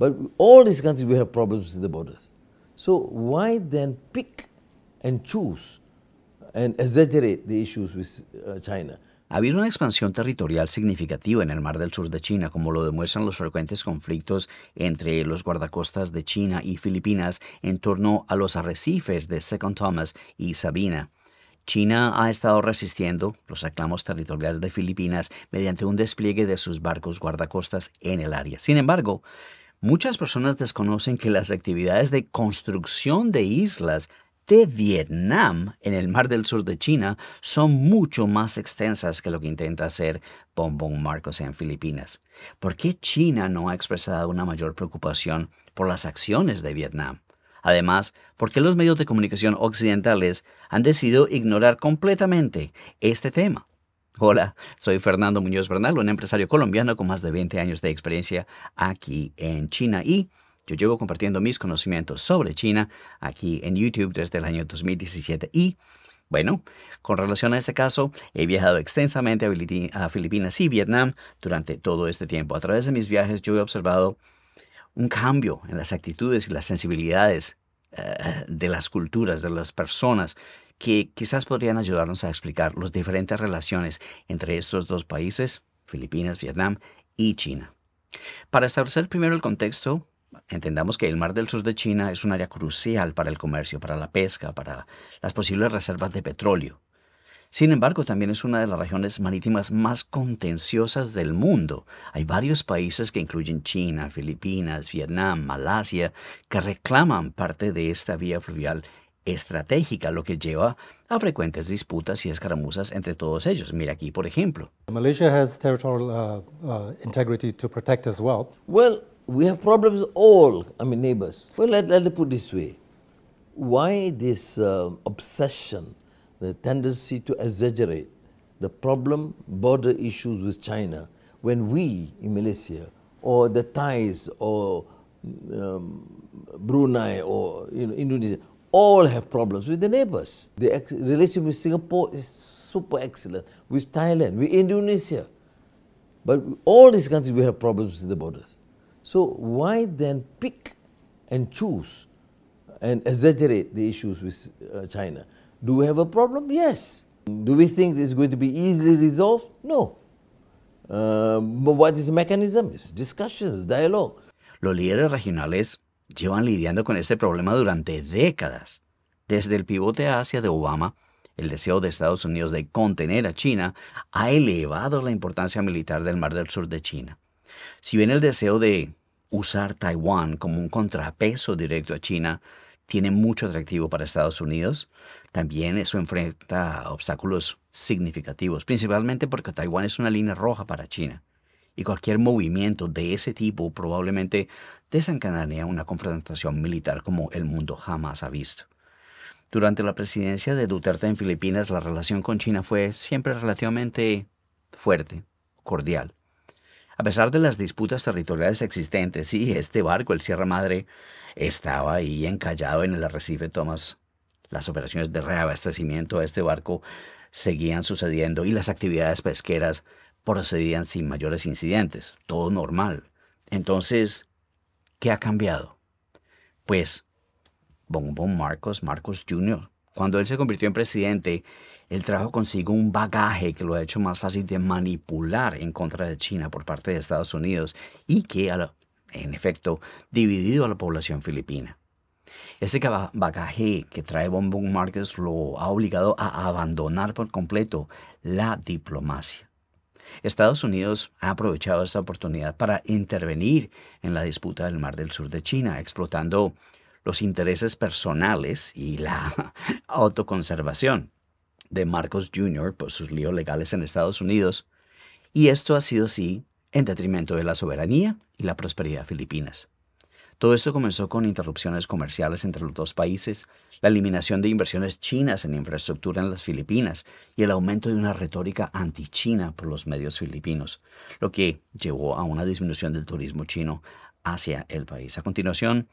But all these countries, we have problems with the borders. So why then pick and choose and exaggerate the issues with uh, China? Ha habido una expansión territorial significativa en el Mar del Sur de China, como lo demuestran los frecuentes conflictos entre los guardacostas de China y Filipinas en torno a los arrecifes de Second Thomas y Sabina. China ha estado resistiendo los reclamos territoriales de Filipinas mediante un despliegue de sus barcos guardacostas en el área. Sin embargo, Muchas personas desconocen que las actividades de construcción de islas de Vietnam en el Mar del Sur de China son mucho más extensas que lo que intenta hacer Bonbon Marcos en Filipinas. ¿Por qué China no ha expresado una mayor preocupación por las acciones de Vietnam? Además, ¿por qué los medios de comunicación occidentales han decidido ignorar completamente este tema? Hola, soy Fernando Muñoz Bernal, un empresario colombiano con más de 20 años de experiencia aquí en China y yo llevo compartiendo mis conocimientos sobre China aquí en YouTube desde el año 2017 y bueno, con relación a este caso, he viajado extensamente a Filipinas y Vietnam durante todo este tiempo. A través de mis viajes yo he observado un cambio en las actitudes y las sensibilidades eh, de las culturas, de las personas que quizás podrían ayudarnos a explicar las diferentes relaciones entre estos dos países, Filipinas, Vietnam y China. Para establecer primero el contexto, entendamos que el Mar del Sur de China es un área crucial para el comercio, para la pesca, para las posibles reservas de petróleo. Sin embargo, también es una de las regiones marítimas más contenciosas del mundo. Hay varios países que incluyen China, Filipinas, Vietnam, Malasia, que reclaman parte de esta vía fluvial estratégica, lo que lleva a frecuentes disputas y escaramuzas entre todos ellos. Mira aquí, por ejemplo. Malaysia has territorial uh, uh, integrity to protect as well. Well, we have problems all, I mean, neighbors. Well, let, let me put this way. Why this uh, obsession, the tendency to exaggerate the problem, border issues with China, when we in Malaysia, or the Thais, or um, Brunei, or you know, Indonesia, all have problems with the neighbors. The relationship with Singapore is super excellent, with Thailand, with Indonesia. But all these countries, we have problems with the borders. So why then pick and choose and exaggerate the issues with uh, China? Do we have a problem? Yes. Do we think it's going to be easily resolved? No. Uh, but what is the mechanism? It's discussions, dialogue. Los líderes regionales llevan lidiando con este problema durante décadas. Desde el pivote a Asia de Obama, el deseo de Estados Unidos de contener a China ha elevado la importancia militar del Mar del Sur de China. Si bien el deseo de usar Taiwán como un contrapeso directo a China tiene mucho atractivo para Estados Unidos, también eso enfrenta obstáculos significativos, principalmente porque Taiwán es una línea roja para China y cualquier movimiento de ese tipo probablemente desencadenaría una confrontación militar como el mundo jamás ha visto. Durante la presidencia de Duterte en Filipinas, la relación con China fue siempre relativamente fuerte, cordial. A pesar de las disputas territoriales existentes, y este barco, el Sierra Madre, estaba ahí encallado en el arrecife Thomas. Las operaciones de reabastecimiento a este barco seguían sucediendo y las actividades pesqueras procedían sin mayores incidentes, todo normal. Entonces, ¿qué ha cambiado? Pues, Bombón Marcos, Marcos Jr., cuando él se convirtió en presidente, él trajo consigo un bagaje que lo ha hecho más fácil de manipular en contra de China por parte de Estados Unidos y que, en efecto, dividido a la población filipina. Este bagaje que trae Bombón Marcos lo ha obligado a abandonar por completo la diplomacia. Estados Unidos ha aprovechado esta oportunidad para intervenir en la disputa del Mar del Sur de China, explotando los intereses personales y la autoconservación de Marcos Jr. por sus líos legales en Estados Unidos, y esto ha sido así en detrimento de la soberanía y la prosperidad filipinas. Todo esto comenzó con interrupciones comerciales entre los dos países, la eliminación de inversiones chinas en infraestructura en las Filipinas y el aumento de una retórica anti-China por los medios filipinos, lo que llevó a una disminución del turismo chino hacia el país. A continuación,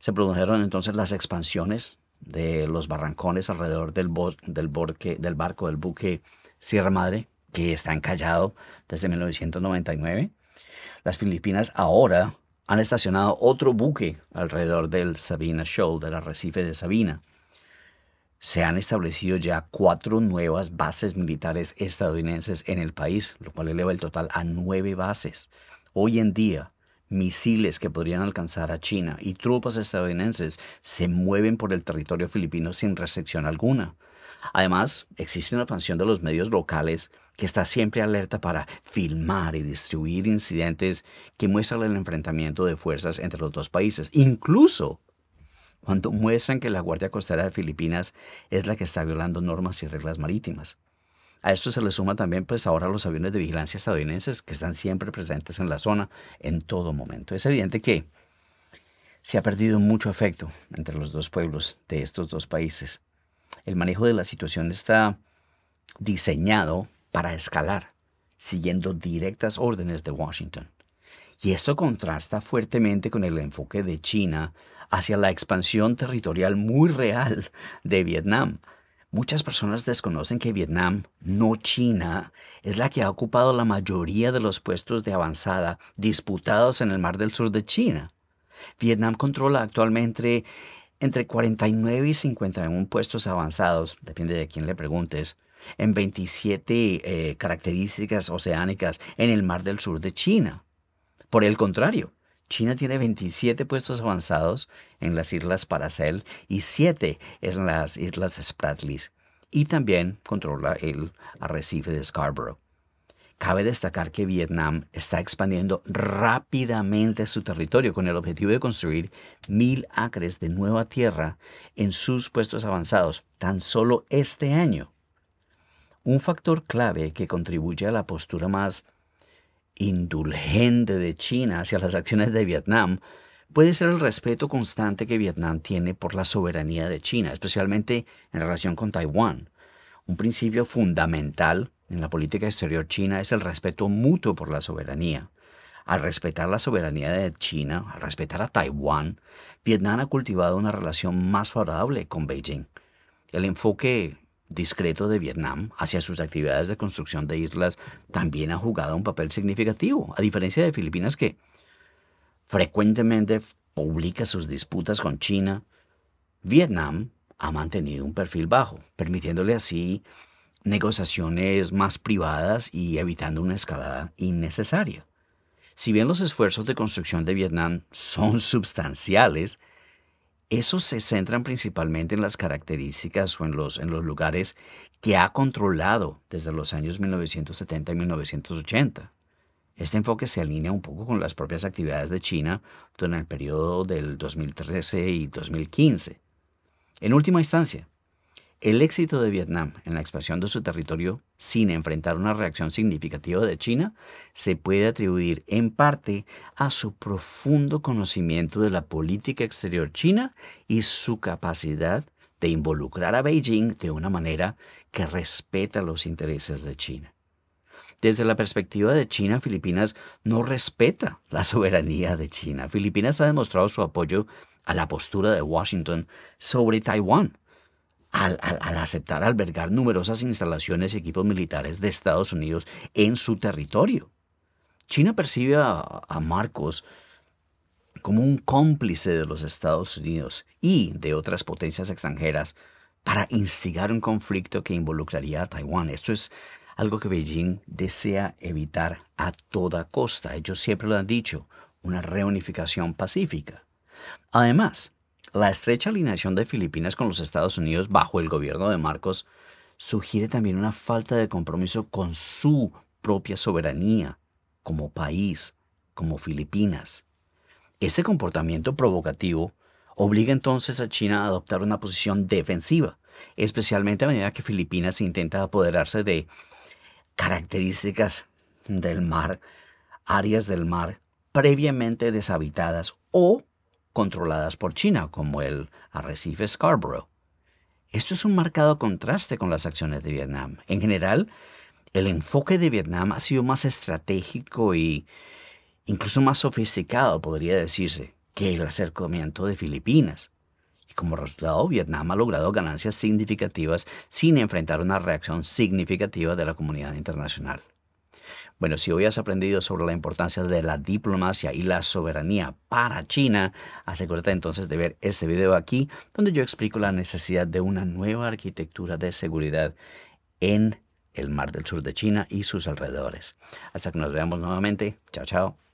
se produjeron entonces las expansiones de los barrancones alrededor del, del, del barco, del buque Sierra Madre, que está encallado desde 1999. Las Filipinas ahora han estacionado otro buque alrededor del Sabina Shoal, del arrecife de Sabina. Se han establecido ya cuatro nuevas bases militares estadounidenses en el país, lo cual eleva el total a nueve bases. Hoy en día, misiles que podrían alcanzar a China y tropas estadounidenses se mueven por el territorio filipino sin recepción alguna. Además, existe una expansión de los medios locales que está siempre alerta para filmar y distribuir incidentes que muestran el enfrentamiento de fuerzas entre los dos países, incluso cuando muestran que la Guardia Costera de Filipinas es la que está violando normas y reglas marítimas. A esto se le suma también pues ahora los aviones de vigilancia estadounidenses que están siempre presentes en la zona en todo momento. Es evidente que se ha perdido mucho afecto entre los dos pueblos de estos dos países. El manejo de la situación está diseñado para escalar, siguiendo directas órdenes de Washington. Y esto contrasta fuertemente con el enfoque de China hacia la expansión territorial muy real de Vietnam. Muchas personas desconocen que Vietnam, no China, es la que ha ocupado la mayoría de los puestos de avanzada disputados en el Mar del Sur de China. Vietnam controla actualmente entre 49 y 51 puestos avanzados, depende de quién le preguntes, en 27 eh, características oceánicas en el Mar del Sur de China. Por el contrario, China tiene 27 puestos avanzados en las Islas Paracel y 7 en las Islas Spratlys Y también controla el arrecife de Scarborough. Cabe destacar que Vietnam está expandiendo rápidamente su territorio con el objetivo de construir mil acres de nueva tierra en sus puestos avanzados tan solo este año. Un factor clave que contribuye a la postura más indulgente de China hacia las acciones de Vietnam puede ser el respeto constante que Vietnam tiene por la soberanía de China, especialmente en relación con Taiwán. Un principio fundamental en la política exterior china es el respeto mutuo por la soberanía. Al respetar la soberanía de China, al respetar a Taiwán, Vietnam ha cultivado una relación más favorable con Beijing. El enfoque discreto de Vietnam hacia sus actividades de construcción de islas también ha jugado un papel significativo, a diferencia de Filipinas que frecuentemente publica sus disputas con China, Vietnam ha mantenido un perfil bajo, permitiéndole así negociaciones más privadas y evitando una escalada innecesaria. Si bien los esfuerzos de construcción de Vietnam son sustanciales, esos se centran principalmente en las características o en los, lugares que ha controlado desde los años 1970 y 1980. Este enfoque se alinea un poco con las propias actividades de China durante el periodo del 2013 y 2015. En última instancia, el éxito de Vietnam en la expansión de su territorio sin enfrentar una reacción significativa de China se puede atribuir en parte a su profundo conocimiento de la política exterior china y su capacidad de involucrar a Beijing de una manera que respeta los intereses de China. Desde la perspectiva de China, Filipinas no respeta la soberanía de China. Filipinas ha demostrado su apoyo a la postura de Washington sobre Taiwán al, aceptar albergar numerosas instalaciones y equipos militares de Estados Unidos en su territorio. China percibe a, a Marcos como un cómplice de los Estados Unidos y de otras potencias extranjeras para instigar un conflicto que involucraría a Taiwán. Esto es algo que Beijing desea evitar a toda costa. Ellos siempre lo han dicho, una reunificación pacífica. Además, la estrecha alineación de Filipinas con los Estados Unidos bajo el gobierno de Marcos sugiere también una falta de compromiso con su propia soberanía como país, como Filipinas. Este comportamiento provocativo obliga entonces a China a adoptar una posición defensiva, especialmente a medida que Filipinas intenta apoderarse de características del mar, áreas del mar previamente deshabitadas o controladas por China, como el arrecife Scarborough. Esto es un marcado contraste con las acciones de Vietnam. En general, el enfoque de Vietnam ha sido más estratégico e incluso más sofisticado, podría decirse, que el acercamiento de Filipinas. Y como resultado, Vietnam ha logrado ganancias significativas sin enfrentar una reacción significativa de la comunidad internacional. Bueno, si hoy has aprendido sobre la importancia de la diplomacia y la soberanía para China, asegúrate entonces de ver este video aquí, donde yo explico la necesidad de una nueva arquitectura de seguridad en el Mar del Sur de China y sus alrededores. Hasta que nos veamos nuevamente. Chao, chao.